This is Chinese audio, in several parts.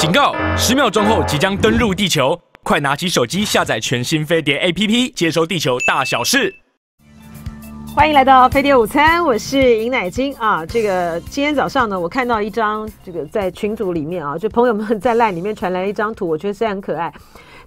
警告！十秒钟后即将登陆地球，快拿起手机下载全新飞碟 APP，接收地球大小事。欢迎来到飞碟午餐，我是尹乃金啊。这个今天早上呢，我看到一张这个在群组里面啊，就朋友们在 LINE 里面传来一张图，我觉得虽然可爱。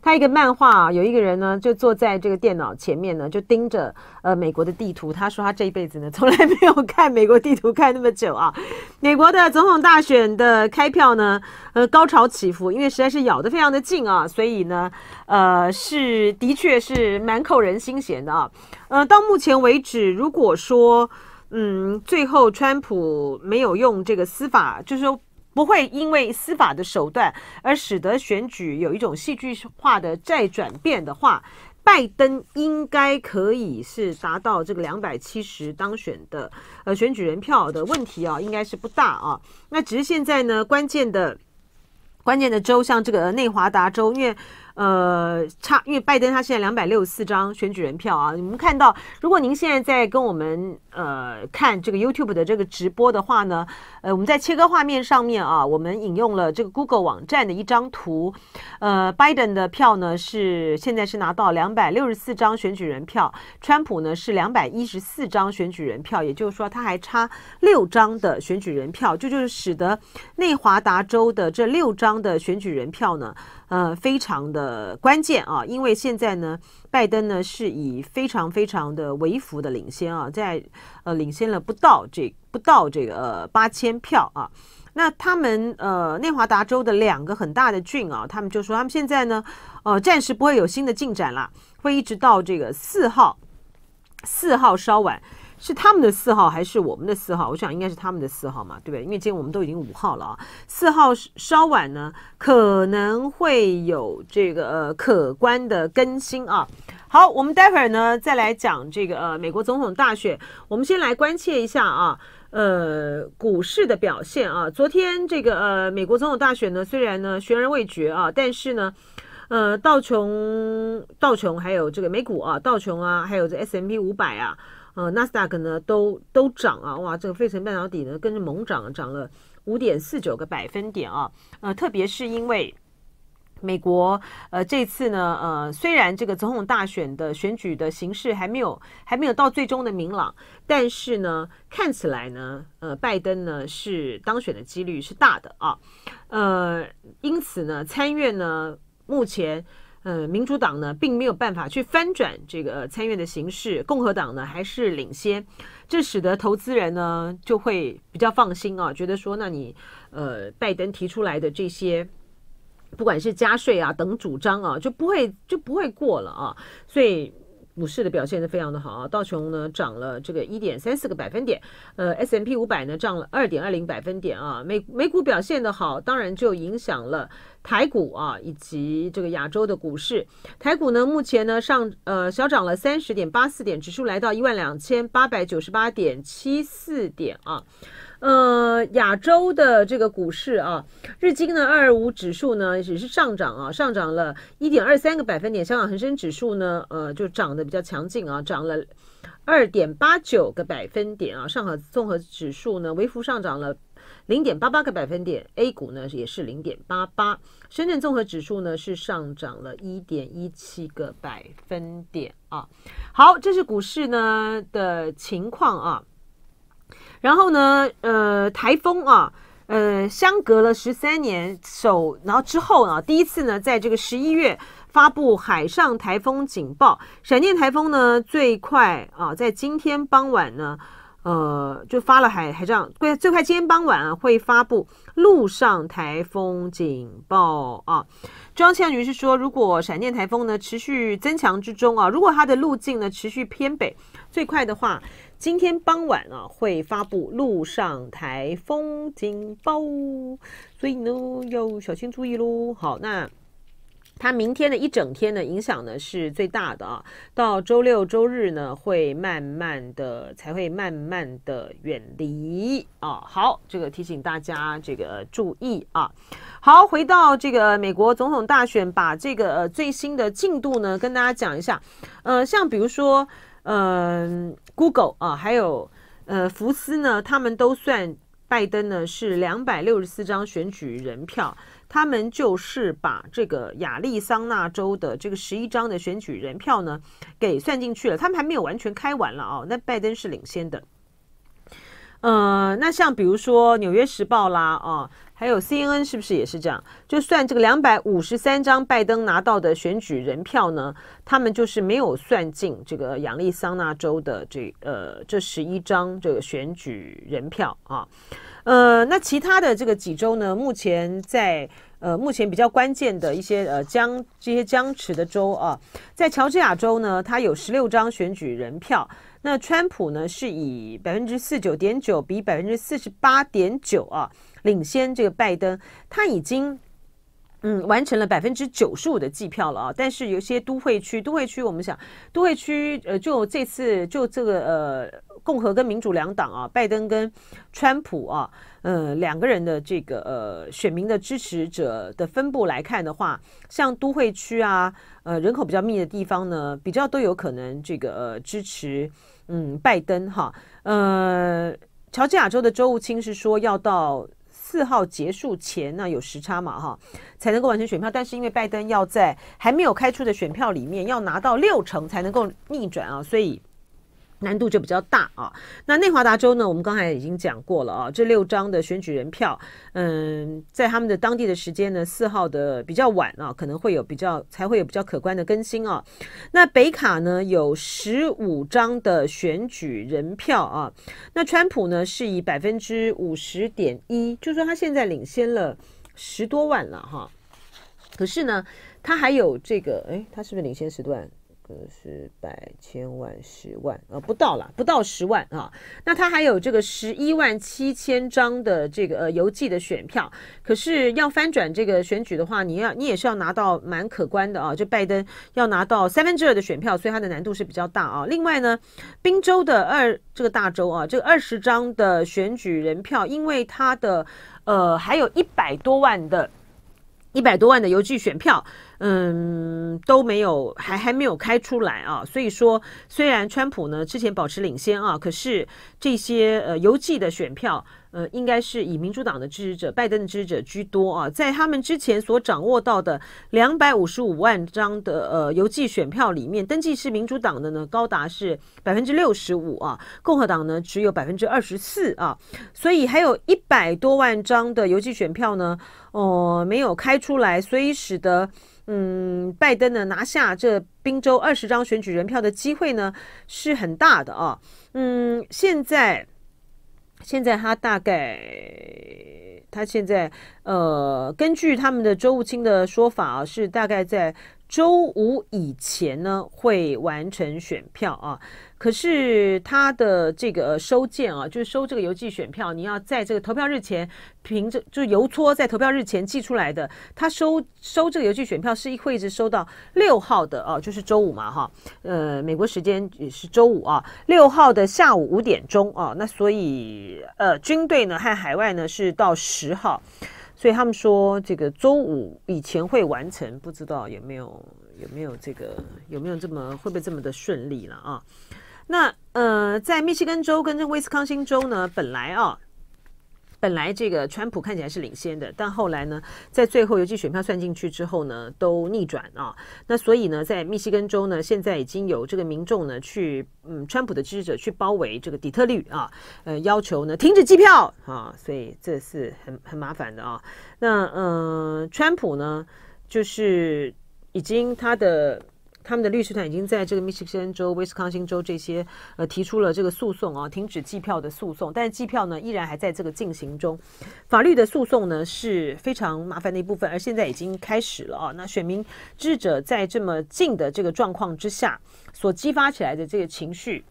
他一个漫画啊，有一个人呢，就坐在这个电脑前面呢，就盯着呃美国的地图。他说他这一辈子呢，从来没有看美国地图看那么久啊。美国的总统大选的开票呢，呃，高潮起伏，因为实在是咬得非常的近啊，所以呢，呃，是的确是蛮扣人心弦的啊。呃，到目前为止，如果说嗯，最后川普没有用这个司法，就是说。不会因为司法的手段而使得选举有一种戏剧化的再转变的话，拜登应该可以是达到这个两百七十当选的呃选举人票的问题啊，应该是不大啊。那只是现在呢，关键的关键的州像这个内华达州，因为。呃，差，因为拜登他现在两百六十四张选举人票啊。我们看到，如果您现在在跟我们呃看这个 YouTube 的这个直播的话呢，呃，我们在切割画面上面啊，我们引用了这个 Google 网站的一张图，呃，拜登的票呢是现在是拿到两百六十四张选举人票，川普呢是两百一十四张选举人票，也就是说他还差六张的选举人票，这就是使得内华达州的这六张的选举人票呢。呃，非常的关键啊，因为现在呢，拜登呢是以非常非常的微幅的领先啊，在呃领先了不到这不到这个八千票啊，那他们呃内华达州的两个很大的郡啊，他们就说他们现在呢，呃暂时不会有新的进展了，会一直到这个四号四号稍晚。是他们的四号还是我们的四号？我想应该是他们的四号嘛，对不对？因为今天我们都已经五号了啊。四号稍晚呢，可能会有这个呃可观的更新啊。好，我们待会儿呢再来讲这个呃美国总统大选。我们先来关切一下啊，呃股市的表现啊。昨天这个呃美国总统大选呢，虽然呢悬而未决啊，但是呢，呃道琼道琼还有这个美股啊，道琼啊，还有这 S M P 五百啊。呃，纳斯达克呢都都涨啊，哇，这个费城半导体呢跟着猛涨，涨了五点四九个百分点啊。呃，特别是因为美国，呃，这次呢，呃，虽然这个总统大选的选举的形式还没有还没有到最终的明朗，但是呢，看起来呢，呃，拜登呢是当选的几率是大的啊。呃，因此呢，参院呢目前。呃，民主党呢并没有办法去翻转这个参院的形势，共和党呢还是领先，这使得投资人呢就会比较放心啊，觉得说，那你，呃，拜登提出来的这些，不管是加税啊等主张啊，就不会就不会过了啊，所以。股市的表现呢非常的好啊，道琼呢涨了这个一点三四个百分点，呃，S M P 五百呢涨了二点二零百分点啊，美美股表现的好，当然就影响了台股啊以及这个亚洲的股市，台股呢目前呢上呃小涨了三十点八四点，指数来到一万两千八百九十八点七四点啊。呃，亚洲的这个股市啊，日经呢二二五指数呢只是上涨啊，上涨了一点二三个百分点。香港恒生指数呢，呃，就涨得比较强劲啊，涨了二点八九个百分点啊。上海综合指数呢，微幅上涨了零点八八个百分点。A 股呢也是零点八八，深圳综合指数呢是上涨了一点一七个百分点啊。好，这是股市呢的情况啊。然后呢，呃，台风啊，呃，相隔了十三年，首然后之后啊，第一次呢，在这个十一月发布海上台风警报。闪电台风呢，最快啊，在今天傍晚呢，呃，就发了海海上，最最快今天傍晚会发布陆上台风警报啊。中央气象局是说，如果闪电台风呢持续增强之中啊，如果它的路径呢持续偏北，最快的话。今天傍晚啊，会发布陆上台风警报，所以呢要小心注意喽。好，那它明天的一整天呢，影响呢是最大的啊。到周六周日呢，会慢慢的才会慢慢的远离啊。好，这个提醒大家这个注意啊。好，回到这个美国总统大选，把这个最新的进度呢跟大家讲一下。呃，像比如说。呃，Google 啊，还有呃福斯呢，他们都算拜登呢是两百六十四张选举人票，他们就是把这个亚利桑那州的这个十一张的选举人票呢给算进去了，他们还没有完全开完了啊，那拜登是领先的。呃，那像比如说《纽约时报》啦，啊。还有 C N N 是不是也是这样？就算这个两百五十三张拜登拿到的选举人票呢，他们就是没有算进这个亚利桑那州的这呃这十一张这个选举人票啊。呃，那其他的这个几州呢，目前在呃目前比较关键的一些呃僵这些僵持的州啊，在乔治亚州呢，它有十六张选举人票，那川普呢是以百分之四九点九比百分之四十八点九啊。领先这个拜登，他已经嗯完成了百分之九十五的计票了啊。但是有些都会区，都会区我们想，都会区呃，就这次就这个呃，共和跟民主两党啊，拜登跟川普啊，呃，两个人的这个呃，选民的支持者的分布来看的话，像都会区啊，呃，人口比较密的地方呢，比较都有可能这个呃支持嗯拜登哈。呃，乔治亚州的州务卿是说要到。四号结束前，那有时差嘛哈，才能够完成选票。但是因为拜登要在还没有开出的选票里面要拿到六成才能够逆转啊，所以。难度就比较大啊。那内华达州呢，我们刚才已经讲过了啊，这六张的选举人票，嗯，在他们的当地的时间呢，四号的比较晚啊，可能会有比较才会有比较可观的更新啊。那北卡呢有十五张的选举人票啊，那川普呢是以百分之五十点一，就是说他现在领先了十多万了哈。可是呢，他还有这个，哎，他是不是领先时段？呃，是百千万十万啊，不到了，不到十万啊。那他还有这个十一万七千张的这个呃邮寄的选票，可是要翻转这个选举的话，你要你也是要拿到蛮可观的啊。就拜登要拿到三分之二的选票，所以他的难度是比较大啊。另外呢，宾州的二这个大州啊，这个二十张的选举人票，因为他的呃还有一百多万的。一百多万的邮寄选票，嗯，都没有，还还没有开出来啊。所以说，虽然川普呢之前保持领先啊，可是这些呃邮寄的选票。呃，应该是以民主党的支持者、拜登的支持者居多啊。在他们之前所掌握到的两百五十五万张的呃邮寄选票里面，登记是民主党的呢，高达是百分之六十五啊。共和党呢，只有百分之二十四啊。所以还有一百多万张的邮寄选票呢，哦，没有开出来，所以使得嗯，拜登呢拿下这宾州二十张选举人票的机会呢是很大的啊。嗯，现在。现在他大概，他现在，呃，根据他们的周务清的说法啊，是大概在周五以前呢会完成选票啊。可是他的这个收件啊，就是收这个邮寄选票，你要在这个投票日前凭着就是邮戳在投票日前寄出来的。他收收这个邮寄选票是一会一直收到六号的哦，就是周五嘛哈，呃，美国时间也是周五啊，六号的下午五点钟啊。那所以呃，军队呢和海外呢是到十号，所以他们说这个周五以前会完成，不知道有没有有没有这个有没有这么会不会这么的顺利了啊？那呃，在密西根州跟这威斯康星州呢，本来啊，本来这个川普看起来是领先的，但后来呢，在最后邮寄选票算进去之后呢，都逆转啊。那所以呢，在密西根州呢，现在已经有这个民众呢，去嗯川普的支持者去包围这个底特律啊，呃，要求呢停止计票啊，所以这是很很麻烦的啊。那嗯，川普呢，就是已经他的。他们的律师团已经在这个密西西根州、威斯康星州这些呃提出了这个诉讼啊，停止计票的诉讼，但是计票呢依然还在这个进行中。法律的诉讼呢是非常麻烦的一部分，而现在已经开始了啊。那选民智者在这么近的这个状况之下所激发起来的这个情绪。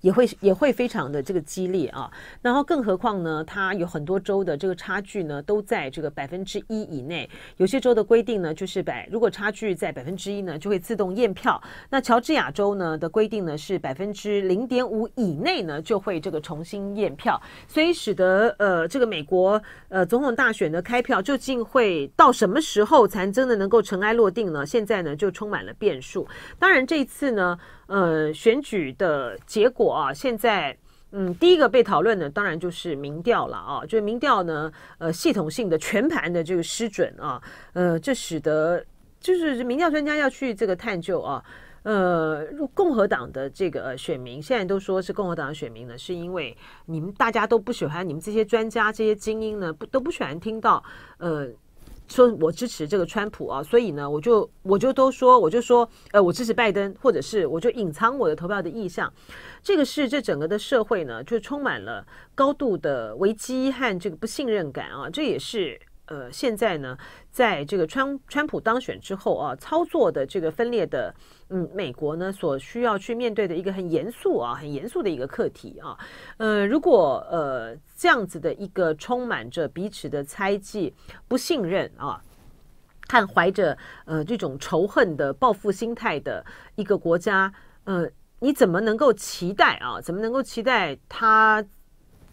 也会也会非常的这个激烈啊，然后更何况呢，它有很多州的这个差距呢都在这个百分之一以内，有些州的规定呢就是百，如果差距在百分之一呢就会自动验票，那乔治亚州呢的规定呢是百分之零点五以内呢就会这个重新验票，所以使得呃这个美国呃总统大选的开票究竟会到什么时候才真的能够尘埃落定呢？现在呢就充满了变数，当然这一次呢。呃，选举的结果啊，现在嗯，第一个被讨论的当然就是民调了啊，就是民调呢，呃，系统性的全盘的这个失准啊，呃，这使得就是民调专家要去这个探究啊，呃，共和党的这个选民现在都说是共和党的选民呢，是因为你们大家都不喜欢你们这些专家这些精英呢，不都不喜欢听到呃。说我支持这个川普啊，所以呢，我就我就都说，我就说，呃，我支持拜登，或者是我就隐藏我的投票的意向。这个是这整个的社会呢，就充满了高度的危机和这个不信任感啊，这也是。呃，现在呢，在这个川川普当选之后啊，操作的这个分裂的，嗯，美国呢，所需要去面对的一个很严肃啊，很严肃的一个课题啊。呃，如果呃这样子的一个充满着彼此的猜忌、不信任啊，还怀着呃这种仇恨的报复心态的一个国家，呃，你怎么能够期待啊？怎么能够期待他？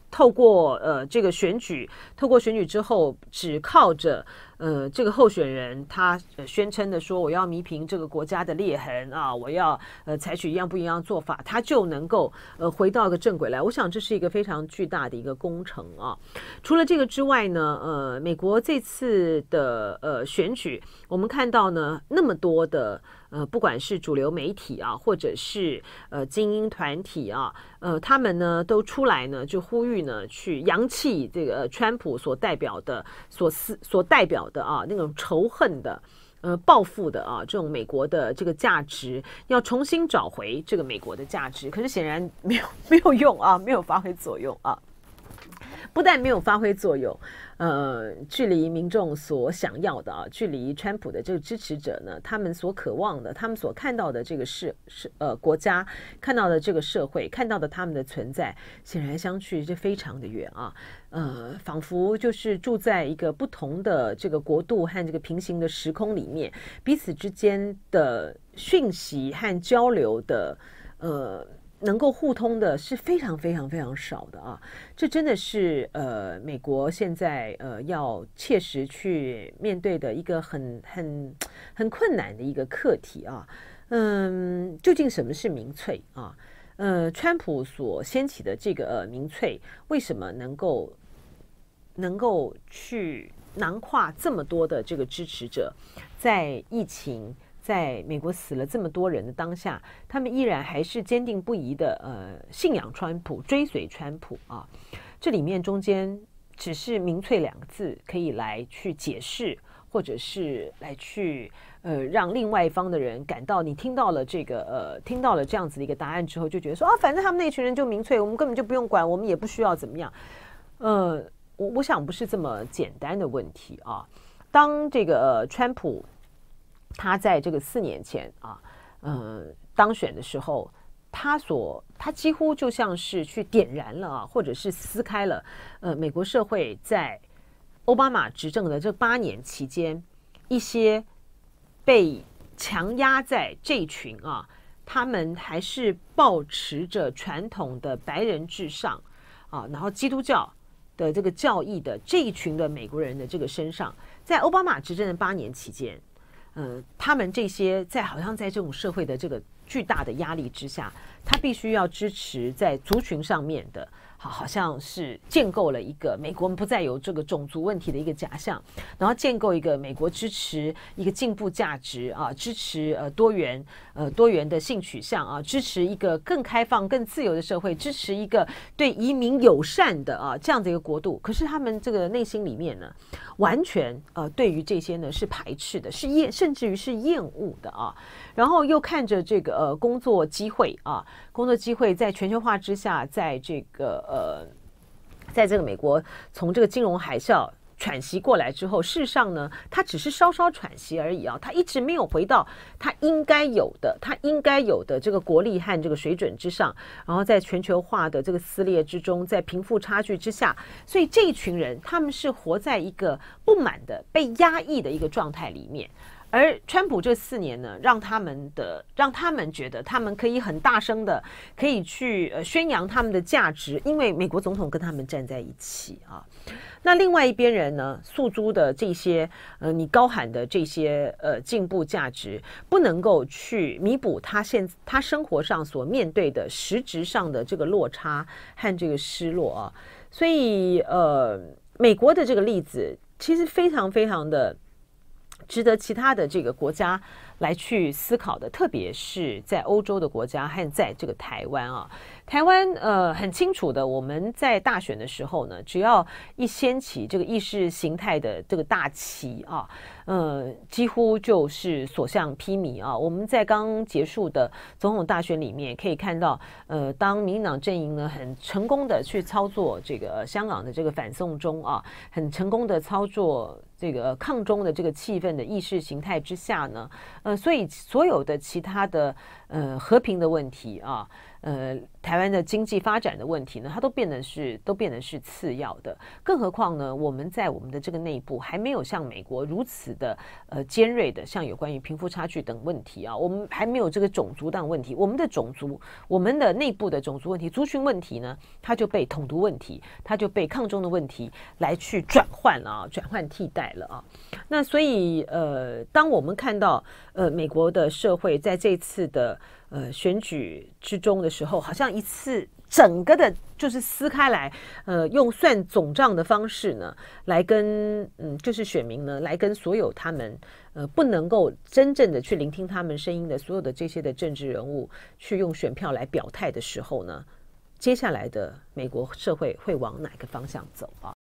透过呃这个选举，透过选举之后，只靠着呃这个候选人他宣称的说我要弥平这个国家的裂痕啊，我要呃采取一样不一样做法，他就能够呃回到一个正轨来。我想这是一个非常巨大的一个工程啊。除了这个之外呢，呃，美国这次的呃选举，我们看到呢那么多的。呃，不管是主流媒体啊，或者是呃精英团体啊，呃，他们呢都出来呢，就呼吁呢，去扬弃这个川普所代表的、所思、所代表的啊那种仇恨的、呃报复的啊这种美国的这个价值，要重新找回这个美国的价值。可是显然没有 没有用啊，没有发挥作用啊。不但没有发挥作用，呃，距离民众所想要的啊，距离川普的这个支持者呢，他们所渴望的，他们所看到的这个社社呃国家看到的这个社会看到的他们的存在，显然相去就非常的远啊，呃，仿佛就是住在一个不同的这个国度和这个平行的时空里面，彼此之间的讯息和交流的呃。能够互通的是非常非常非常少的啊！这真的是呃，美国现在呃要切实去面对的一个很很很困难的一个课题啊。嗯，究竟什么是民粹啊？呃，川普所掀起的这个民粹，为什么能够能够去囊括这么多的这个支持者？在疫情。在美国死了这么多人的当下，他们依然还是坚定不移的呃信仰川普，追随川普啊。这里面中间只是“民粹”两个字可以来去解释，或者是来去呃让另外一方的人感到你听到了这个呃听到了这样子的一个答案之后，就觉得说啊，反正他们那群人就民粹，我们根本就不用管，我们也不需要怎么样。呃，我我想不是这么简单的问题啊。当这个川普。他在这个四年前啊，嗯，当选的时候，他所他几乎就像是去点燃了，啊，或者是撕开了，呃，美国社会在奥巴马执政的这八年期间，一些被强压在这群啊，他们还是保持着传统的白人至上啊，然后基督教的这个教义的这一群的美国人的这个身上，在奥巴马执政的八年期间。呃，他们这些在好像在这种社会的这个巨大的压力之下，他必须要支持在族群上面的。好，好像是建构了一个美国不再有这个种族问题的一个假象，然后建构一个美国支持一个进步价值啊，支持呃多元呃多元的性取向啊，支持一个更开放、更自由的社会，支持一个对移民友善的啊这样的一个国度。可是他们这个内心里面呢，完全呃对于这些呢是排斥的，是厌甚至于是厌恶的啊。然后又看着这个呃工作机会啊，工作机会在全球化之下，在这个。呃，在这个美国从这个金融海啸喘息过来之后，事实上呢，他只是稍稍喘息而已啊，他一直没有回到他应该有的、他应该有的这个国力和这个水准之上。然后，在全球化的这个撕裂之中，在贫富差距之下，所以这一群人他们是活在一个不满的、被压抑的一个状态里面。而川普这四年呢，让他们的让他们觉得他们可以很大声的，可以去呃宣扬他们的价值，因为美国总统跟他们站在一起啊。那另外一边人呢，诉诸的这些呃，你高喊的这些呃进步价值，不能够去弥补他现他生活上所面对的实质上的这个落差和这个失落啊。所以呃，美国的这个例子其实非常非常的。值得其他的这个国家来去思考的，特别是在欧洲的国家和在这个台湾啊，台湾呃很清楚的，我们在大选的时候呢，只要一掀起这个意识形态的这个大旗啊，呃，几乎就是所向披靡啊。我们在刚结束的总统大选里面可以看到，呃，当民进党阵营呢很成功的去操作这个香港的这个反送中啊，很成功的操作。这个抗中的这个气氛的意识形态之下呢，呃，所以所有的其他的呃和平的问题啊，呃。台湾的经济发展的问题呢，它都变得是都变得是次要的，更何况呢？我们在我们的这个内部还没有像美国如此的呃尖锐的，像有关于贫富差距等问题啊，我们还没有这个种族等问题。我们的种族，我们的内部的种族问题、族群问题呢，它就被统独问题，它就被抗中的问题来去转换了，转换替代了啊。那所以呃，当我们看到呃美国的社会在这次的呃选举之中的时候，好像。一次整个的，就是撕开来，呃，用算总账的方式呢，来跟嗯，就是选民呢，来跟所有他们，呃，不能够真正的去聆听他们声音的所有的这些的政治人物，去用选票来表态的时候呢，接下来的美国社会会往哪个方向走啊？